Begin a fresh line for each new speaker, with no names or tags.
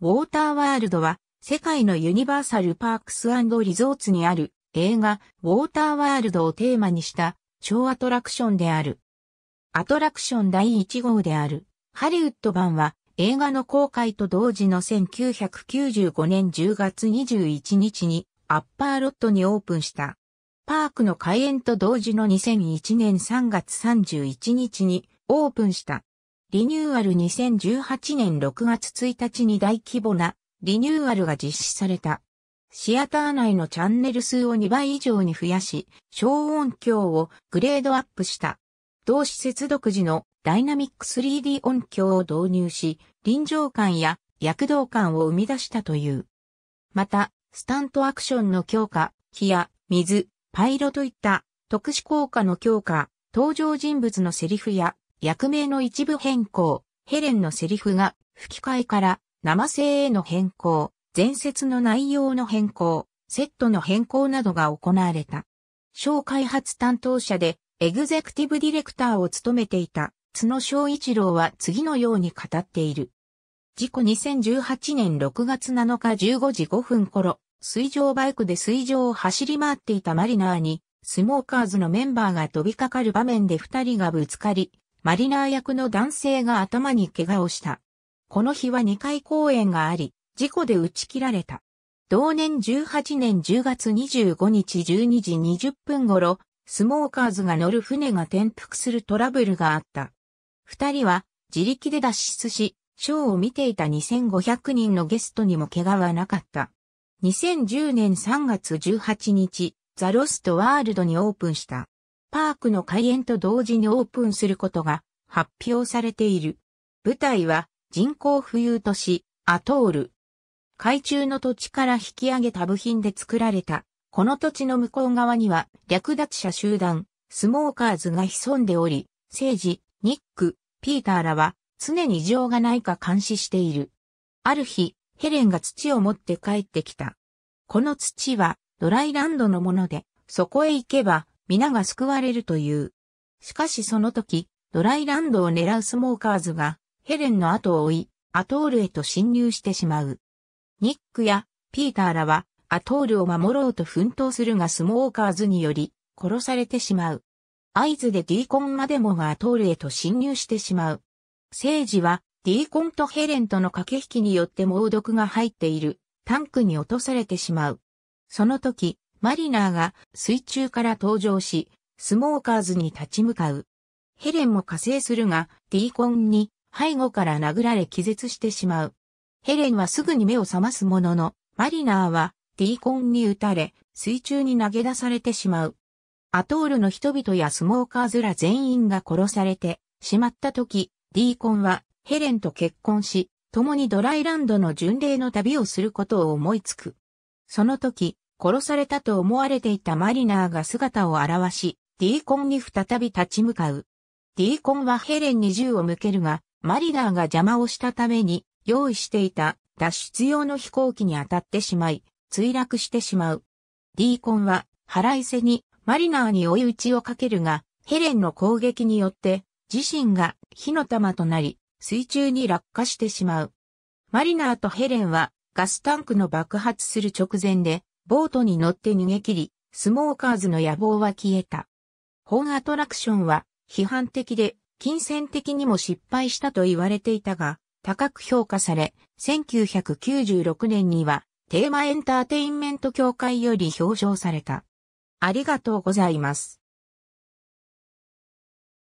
ウォーターワールドは、世界のユニバーサルパークスリゾーツにある映画ウォーターワールドをテーマにした超アトラクションである。アトラクション第1号であるハリウッド版は映画の公開と同時の1995年10月21日にアッパーロットにオープンした。パークの開園と同時の2001年3月31日にオープンしたリニューアル2018年6月1日に大規模なリニューアルが実施された。シアター内のチャンネル数を2倍以上に増やし、小音響をグレードアップした。同施設独自のダイナミック 3D 音響を導入し、臨場感や躍動感を生み出したという。また、スタントアクションの強化、火や水、パイロといった特殊効果の強化、登場人物のセリフや役名の一部変更、ヘレンのセリフが吹き替えから生声への変更、前説の内容の変更、セットの変更などが行われた。小開発担当者でエグゼクティブディレクターを務めていた角翔一郎は次のように語っている。事故2018年6月7日15時5分頃、水上バイクで水上を走り回っていたマリナーに、スモーカーズのメンバーが飛びかかる場面で二人がぶつかり、マリナー役の男性が頭に怪我をした。この日は2回公演があり、事故で打ち切られた。同年18年10月25日12時20分頃、スモーカーズが乗る船が転覆するトラブルがあった。二人は自力で脱出し、ショーを見ていた2500人のゲストにも怪我はなかった。2010年3月18日、ザ・ロスト・ワールドにオープンした。パークの開園と同時にオープンすることが発表されている。舞台は人工浮遊都市、アトール。海中の土地から引き上げた部品で作られた。この土地の向こう側には略奪者集団、スモーカーズが潜んでおり、セージ、ニック、ピーターらは常に異常がないか監視している。ある日、ヘレンが土を持って帰ってきた。この土はドライランドのもので、そこへ行けば皆が救われるという。しかしその時、ドライランドを狙うスモーカーズが、ヘレンの後を追い、アトールへと侵入してしまう。ニックやピーターらは、アトールを守ろうと奮闘するがスモーカーズにより、殺されてしまう。合図でディーコンまでもがアトールへと侵入してしまう。セージは、ディーコンとヘレンとの駆け引きによって猛毒が入っている、タンクに落とされてしまう。その時、マリナーが水中から登場し、スモーカーズに立ち向かう。ヘレンも加勢するが、ディーコンに背後から殴られ気絶してしまう。ヘレンはすぐに目を覚ますものの、マリナーはディーコンに撃たれ、水中に投げ出されてしまう。アトールの人々やスモーカーズら全員が殺されてしまった時、ディーコンはヘレンと結婚し、共にドライランドの巡礼の旅をすることを思いつく。その時、殺されたと思われていたマリナーが姿を現し、ディーコンに再び立ち向かう。ディーコンはヘレンに銃を向けるが、マリナーが邪魔をしたために、用意していた脱出用の飛行機に当たってしまい、墜落してしまう。ディーコンは腹いせにマリナーに追い打ちをかけるが、ヘレンの攻撃によって自身が火の玉となり、水中に落下してしまう。マリナーとヘレンはガスタンクの爆発する直前でボートに乗って逃げ切り、スモーカーズの野望は消えた。本アトラクションは批判的で金銭的にも失敗したと言われていたが、高く評価され、1996年にはテーマエンターテインメント協会より表彰された。ありがとうございます。